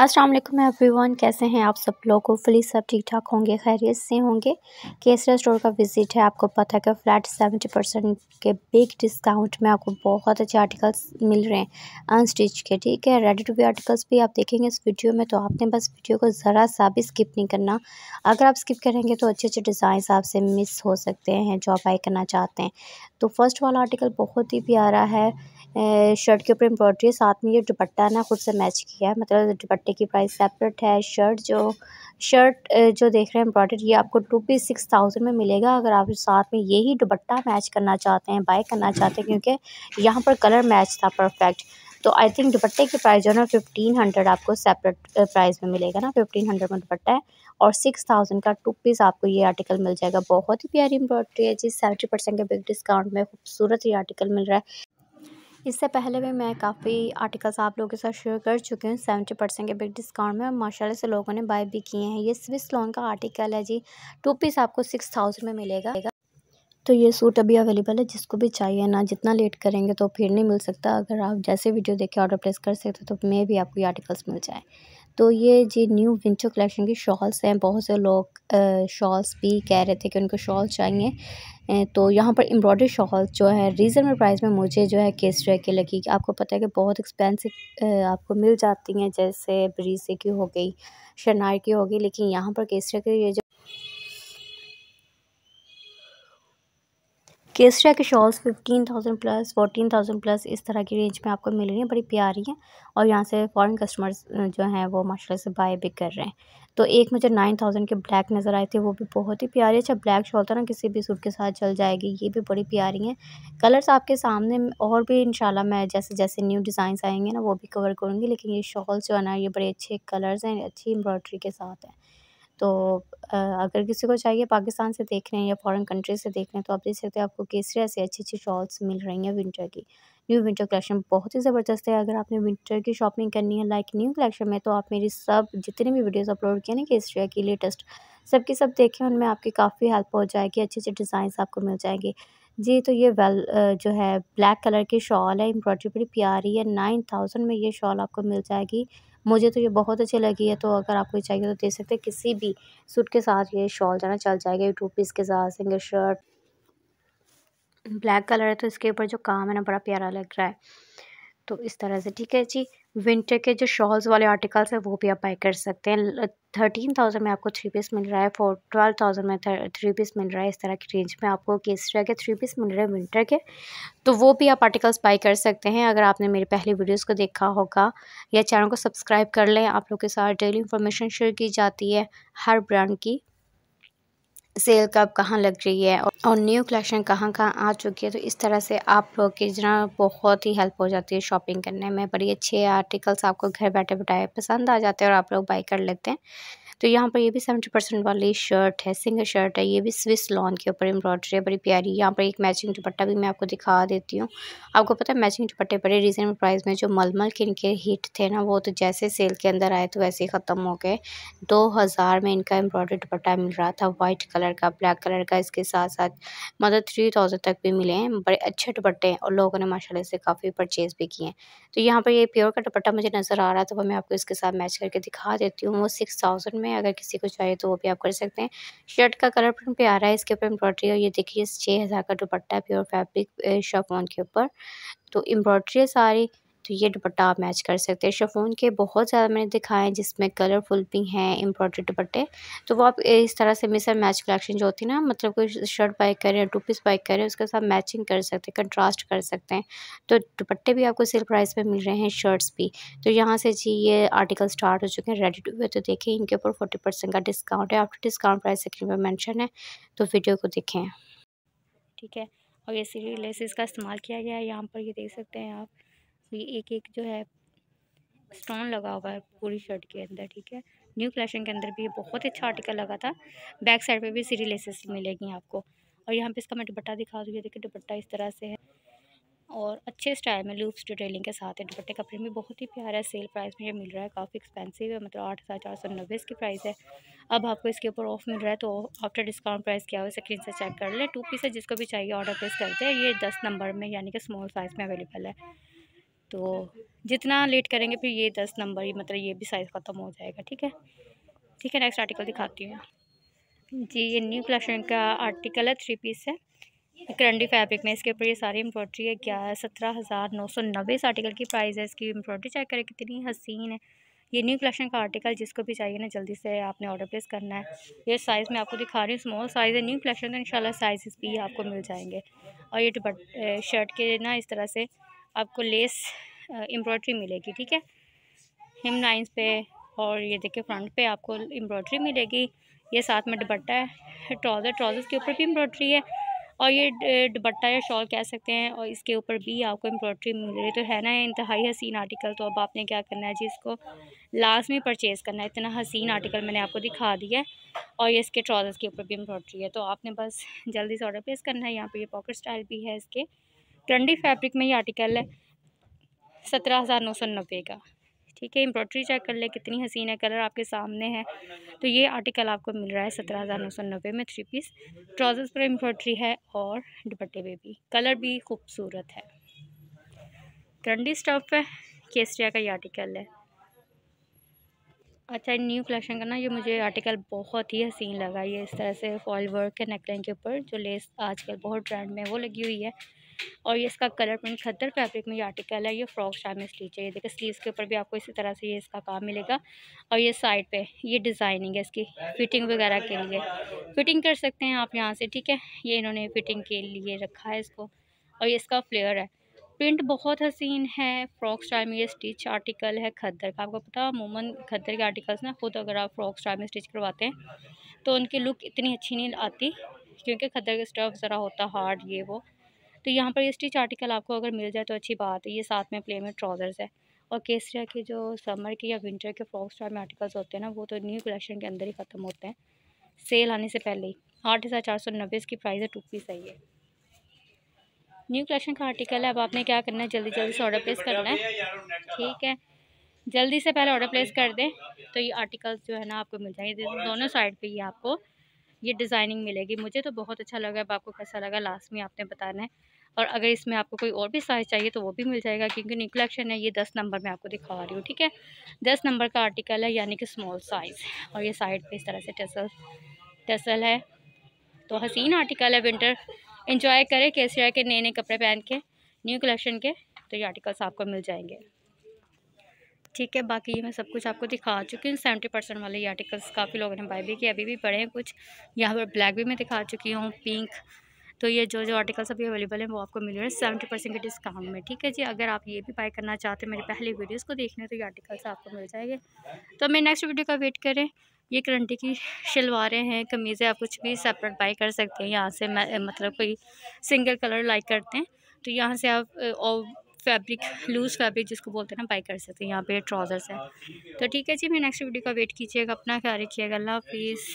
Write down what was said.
अस्सलाम वालेकुम एवरीवन कैसे हैं आप सब लोग होपफुली सब ठीक ठाक होंगे खैरियत से होंगे केसरा स्टोर का विज़िट है आपको पता है कि फ्लैट सेवेंटी परसेंट के बिग डिस्काउंट में आपको बहुत अच्छे आर्टिकल्स मिल रहे हैं अनस्टिच के ठीक है रेडी टू वे आर्टिकल्स भी आप देखेंगे इस वीडियो में तो आपने बस वीडियो को ज़रा सा भी स्किप नहीं करना अगर आप स्किप करेंगे तो अच्छे अच्छे डिज़ाइन आपसे मिस हो सकते हैं जो आप करना चाहते हैं तो फर्स्ट वाला आर्टिकल बहुत ही प्यारा है शर्ट के ऊपर एम्ब्रॉयडरी है साथ में ये दुपट्टा ना खुद से मैच किया है मतलब दुपट्टे की प्राइस सेपरेट है शर्ट जो शर्ट जो देख रहे हैं एम्ब्रॉयडरी ये आपको टू पी सिक्स थाउजेंड में मिलेगा अगर आप साथ में यही दुपट्टा मैच करना चाहते हैं बाय करना चाहते हैं क्योंकि यहाँ पर कलर मैच था परफेक्ट तो आई थिंक दुपट्टे की प्राइस जो है ना फिफ्टीन हंड्रेड आपको सेपरेट प्राइस में मिलेगा ना फिफ्टीन हंड्रेड में दुपट्टा है और सिक्स थाउजेंड का टू पीस आपको ये आर्टिकल मिल जाएगा बहुत ही प्यारी एम्ब्रॉयडरी है जी सेवेंटी परसेंट के बिग डिस्काउंट में खूबसूरत ये आर्टिकल मिल रहा है इससे पहले भी मैं काफ़ी आर्टिकल्स आप लोगों के साथ शेयर कर चुकी हूँ सेवेंटी परसेंट के बिग डिस्काउंट में माशाल्लाह से लोगों ने बाय भी किए हैं ये स्विस लोन का आर्टिकल है जी टू पीस आपको सिक्स थाउजेंड में मिलेगा तो ये सूट अभी अवेलेबल है जिसको भी चाहिए ना जितना लेट करेंगे तो फिर नहीं मिल सकता अगर आप जैसे वीडियो देख के ऑर्डर प्लेस कर सकते तो मे भी आपको ये आर्टिकल्स मिल जाए तो ये जी न्यू विंटर कलेक्शन की शॉल्स हैं बहुत से लोग शॉल्स भी कह रहे थे कि उनको शॉल चाहिए तो यहाँ पर एम्ब्रॉयडरी शॉल जो है रीज़नेबल प्राइस में मुझे जो है किस की लगी आपको पता है कि बहुत एक्सपेंसिव आपको मिल जाती हैं जैसे ब्रीजे की हो गई शनार की हो गई लेकिन यहाँ पर किस तरह की ये जो केसरा के shawls fifteen thousand plus fourteen thousand plus इस तरह की रेंज में आपको मिल रही है बड़ी प्यारी है और यहाँ से फॉरेन कस्टमर्स जो हैं वो माशाल्लाह से बाय भी कर रहे हैं तो एक मुझे नाइन थाउजेंड के ब्लैक नज़र आए थे वो भी बहुत ही प्यारी अच्छा ब्लैक शॉल था ना किसी भी सूट के साथ चल जाएगी ये भी बड़ी प्यारी है कलर्स आपके सामने और भी इन मैं जैसे जैसे न्यू डिज़ाइन आएंगे ना वो भी कवर करूँगी लेकिन ये शॉल्स जो है ना ये बड़े अच्छे कलर्स हैं अच्छी एम्ब्रॉयड्री के साथ हैं तो अगर किसी को चाहिए पाकिस्तान से देख रहे हैं या फॉरेन कंट्री से देख रहे हैं तो आप देख सकते हैं आपको किस तरह से अच्छी अच्छी शॉल्स मिल रही हैं विंटर की न्यू विंटर कलेक्शन बहुत ही ज़बरदस्त है अगर आपने विंटर की शॉपिंग करनी है लाइक न्यू कलेक्शन में तो आप मेरी सब जितने भी वीडियोस अपलोड किए ना केसरिया की लेटेस्ट सबके सब देखें उनमें आपकी काफ़ी हेल्प हो जाएगी अच्छे अच्छे डिज़ाइंस आपको मिल जाएंगे जी तो ये वेल जो है ब्लैक कलर की शॉल है एम्ब्रॉयडरी बड़ी प्यारी है नाइन थाउजेंड में ये शॉल आपको मिल जाएगी मुझे तो ये बहुत अच्छी लगी है तो अगर आपको चाहिए तो दे सकते हैं किसी भी सूट के साथ ये शॉल जाना चल जाएगा टू पीस के साथ सिंगल शर्ट ब्लैक कलर है तो इसके ऊपर जो काम है ना बड़ा प्यारा लग रहा है तो इस तरह से ठीक है जी विंटर के जो शॉल्स वाले आर्टिकल्स हैं वो भी आप बाई कर सकते हैं थर्टीन थाउजेंड में आपको थ्री पीस मिल रहा है फोर ट्वेल्व थाउजेंड में थ्री पीस मिल रहा है इस तरह की रेंज में आपको केसरिया के थ्री पीस मिल रहे हैं विंटर के तो वो भी आप आर्टिकल्स बाई कर सकते हैं अगर आपने मेरे पहले वीडियोज़ को देखा होगा या चैनल को सब्सक्राइब कर लें आप लोग के साथ डेली इन्फॉर्मेशन शेयर की जाती है हर ब्रांड की सेल कब कहाँ लग रही है और न्यू कलेक्शन कहाँ कहाँ आ चुकी है तो इस तरह से आप लोग की जरा बहुत ही हेल्प हो जाती है शॉपिंग करने में बड़ी अच्छे आर्टिकल्स आपको घर बैठे बैठाए पसंद आ जाते हैं और आप लोग बाई कर लेते हैं तो यहाँ पर ये भी सेवेंटी परसेंट वाली शर्ट है सिंगल शर्ट है ये भी स्विस लॉन के ऊपर एम्ब्रॉयडरी है बड़ी प्यारी यहाँ पर एक मैचिंग दुपट्टा भी मैं आपको दिखा देती हूँ आपको पता है मैचिंग दुपट्टे बड़े रीजनेबल प्राइस में जो मलमल के इनके हिट थे ना वो तो जैसे सेल के अंदर आए तो वैसे ही ख़त्म हो गए दो हज़ार में इनका एम्ब्रॉयडरी दुपट्टा मिल रहा था वाइट कलर का ब्लैक कलर का इसके साथ साथ मतलब थ्री थाउजेंड तक भी मिले हैं बड़े अच्छे दुपट्टे हैं और लोगों ने माशाल्लाह से काफ़ी परचेज़ भी किए हैं तो यहाँ पर ये प्योर का दुपट्टा मुझे नज़र आ रहा था तो वो मैं आपको इसके साथ मैच करके दिखा देती हूँ वो सिक्स थाउजेंड में हैं अगर किसी को चाहिए तो वो भी आप कर सकते हैं शर्ट का कलर प्रिंट भी आ रहा है इसके ऊपर एम्ब्रॉयडरी और ये देखिए छः हज़ार का दुपट्टा प्योर फैब्रिक शॉफॉन के ऊपर तो एम्ब्रॉयडरी है सारी तो ये दुपट्टा आप मैच कर सकते हैं शेफोन के बहुत ज़्यादा मैंने दिखाए हैं जिसमें कलरफुल भी हैं एम्ब्रॉयडरी दुपट्टे तो वो आप इस तरह से मिसर मैच कलेक्शन जो होती है ना मतलब कोई शर्ट बाइक करें टू पीस बाइक करें उसके साथ मैचिंग कर सकते हैं कंट्रास्ट कर सकते हैं तो दुपट्टे भी आपको सेल प्राइस पर मिल रहे हैं शर्ट्स भी तो यहाँ से जी ये आर्टिकल स्टार्ट हो चुके हैं रेडी टू वे तो देखें इनके ऊपर फोर्टी परसेंट का डिस्काउंट है आफ्टर डिस्काउंट प्राइस स्क्रीन पर मैंशन है तो वीडियो को देखें ठीक है और ये सीरी लेसिस का इस्तेमाल किया गया है यहाँ पर ये देख सकते हैं आप ये एक एक जो है स्टोन लगा हुआ है पूरी शर्ट के अंदर ठीक है न्यू कलेक्शन के अंदर भी बहुत अच्छा आर्टिकल लगा था बैक साइड पे भी सीरी लेसेस मिलेगी आपको और यहाँ पे इसका मैं दुपट्टा दिखा दूँगी देखिए दुपट्टा इस तरह से है और अच्छे स्टाइल में लूप्स डिटेलिंग के साथ है दुपट्टे का प्रिंट भी बहुत ही प्यारा है सेल प्राइस में ये मिल रहा है काफ़ी एक्सपेंसिव है मतलब आठ हज़ार चार सौ नब्बे इसकी प्राइस है अब आपको इसके ऊपर ऑफ मिल रहा है तो आफ्टर डिस्काउंट प्राइस क्या हुआ स्क्रीन से चेक कर लें टू पीस है जिसको भी चाहिए ऑर्डर प्लेस करते हैं ये दस नंबर में यानी कि स्मॉल साइज़ में अवेलेबल है तो जितना लेट करेंगे फिर ये दस नंबर ही मतलब ये भी साइज़ ख़त्म हो जाएगा ठीक है ठीक है नेक्स्ट आर्टिकल दिखाती हूँ जी ये न्यू कलेक्शन का आर्टिकल है थ्री पीस है करंडी फैब्रिक में इसके ऊपर ये सारी एम्ब्रॉयड्री है ग्यारह सत्रह हज़ार नौ सौ नब्बे इस आर्टिकल की प्राइस है इसकी एम्ब्रॉयड्री चेक करें कितनी हसीन है ये न्यू कलेक्शन का आर्टिकल जिसको भी चाहिए ना जल्दी से आपने ऑर्डर प्लेस करना है ये साइज़ मैं आपको दिखा रही हूँ स्मॉल साइज़ है न्यू कलेक्शन तो इन साइज़ भी आपको मिल जाएंगे और ये शर्ट के ना इस तरह से आपको लेस एम्ब्रॉयड्री मिलेगी ठीक है हिम लाइन्स पे और ये देखिए फ्रंट पे आपको एम्ब्रॉयड्री मिलेगी ये साथ में दुपट्टा है ट्राउज़र ट्राउज़र के ऊपर भी एम्ब्रॉयड्री है और ये दुपट्टा या शॉल कह सकते हैं और इसके ऊपर भी आपको एम्ब्रॉयड्री मिल रही है तो है ना इंतहाई हसीन आर्टिकल तो अब आपने क्या करना है जी इसको लास्ट में परचेज़ करना है इतना हसीन आर्टिकल मैंने आपको दिखा दिया है और ये इसके ट्राउज़र्स के ऊपर भी एम्ब्रॉयड्री है तो आपने बस जल्दी से ऑर्डर प्लेस करना है यहाँ पर ये पॉकेट स्टाइल भी है इसके ट्रेंडी फैब्रिक में ये आर्टिकल है सत्रह हज़ार नौ सौ नब्बे का ठीक है एम्ब्रॉयड्री चेक कर ले कितनी हसीन है कलर आपके सामने है तो ये आर्टिकल आपको मिल रहा है सत्रह हज़ार नौ सौ नब्बे में थ्री पीस ट्राउजर्स पर एम्ब्रॉयड्री है और दुपट्टे पे भी कलर भी खूबसूरत है ट्रेंडी स्टफ है केसरिया का ये आर्टिकल है अच्छा न्यू कलेक्शन का ना ये मुझे आर्टिकल बहुत ही हसीन लगा ये इस तरह से फॉल वर्क है नेकलाइन के ऊपर जो लेस आजकल बहुत ट्रेंड में वो लगी हुई है और ये इसका कलर प्रिंट खद्दर फैब्रिक में ये आर्टिकल है ये फ्रॉक शाम में स्टीच है ये देखिए स्लीव्स के ऊपर भी आपको इसी तरह से ये इसका काम मिलेगा और ये साइड पे ये डिज़ाइनिंग है इसकी फिटिंग वगैरह के लिए फिटिंग कर सकते हैं आप यहाँ से ठीक है ये इन्होंने फिटिंग के लिए रखा है इसको और ये इसका फ्लेयर है प्रिंट बहुत हसीन है फ्रॉक स्टाइल में ये स्टिच आर्टिकल है खद्दर का आपको पता है अमूमन खद्दर के आर्टिकल्स ना खुद अगर आप फ्रॉक स्टाइल में स्टिच करवाते हैं तो उनकी लुक इतनी अच्छी नहीं आती क्योंकि खद्दर का स्टफ ज़रा होता हार्ड ये वो तो यहाँ पर ये स्टिच आर्टिकल आपको अगर मिल जाए तो अच्छी बात है ये साथ में प्ले में ट्राउज़र्स है और केसरिया के जो समर के या विंटर के फ्रॉक स्टार में आर्टिकल्स होते हैं ना वो तो न्यू कलेक्शन के अंदर ही ख़त्म होते हैं सेल आने से पहले ही आठ हज़ार चार सौ नब्बे इसकी प्राइस है टू पीस है ये न्यू कलेक्शन का आर्टिकल है अब आपने क्या करना है जल्दी जल्दी से ऑर्डर प्लेस करना है ठीक है जल्दी से पहले ऑर्डर प्लेस कर दें तो ये आर्टिकल्स जो है ना आपको मिल जाएंगे दोनों साइड पर ही आपको ये डिज़ाइनिंग मिलेगी मुझे तो बहुत अच्छा लगा अब आपको कैसा लगा लास्ट में आपने बताना है और अगर इसमें आपको कोई और भी साइज़ चाहिए तो वो भी मिल जाएगा क्योंकि न्यू कलेक्शन है ये दस नंबर में आपको दिखा रही हूँ ठीक है दस नंबर का आर्टिकल है यानी कि स्मॉल साइज़ और ये साइड पे इस तरह से टसल टसल है तो हसीन आर्टिकल है विंटर इंजॉय करें कैसे के नए नए कपड़े पहन के न्यू कलेक्शन के तो ये आर्टिकल्स आपको मिल जाएंगे ठीक है बाकी मैं सब कुछ आपको दिखा चुकी हूँ सेवेंटी परसेंट वाले ये आर्टिकल्स काफ़ी लोगों ने बाय भी किए अभी भी पड़े हैं कुछ यहाँ पर ब्लैक भी मैं दिखा चुकी हूँ पिंक तो ये जो जो आर्टिकल्स अभी अवेलेबल हैं वो आपको मिल रहे हैं सेवेंटी परसेंट के डिस्काउंट में ठीक है जी अगर आप ये भी बाय करना चाहते हैं मेरी पहली वीडियोज़ को देखने तो ये आर्टिकल्स आपको मिल जाएंगे तो मेरे नेक्स्ट वीडियो का वेट करें ये करंटी की शलवारें हैं कमीज़ें आप कुछ भी सेपरेट बाई कर सकते हैं यहाँ से मतलब कोई सिंगल कलर लाइक करते हैं तो यहाँ से आप फैब्रिक लूज़ फैब्रिक जिसको बोलते हैं ना बाई कर सकते हैं यहाँ पे ट्राउज़र्स है तो ठीक है जी मैं नेक्स्ट वीडियो का वेट कीजिएगा अपना ख्याल रखिएगा अल्लाह हाफिज़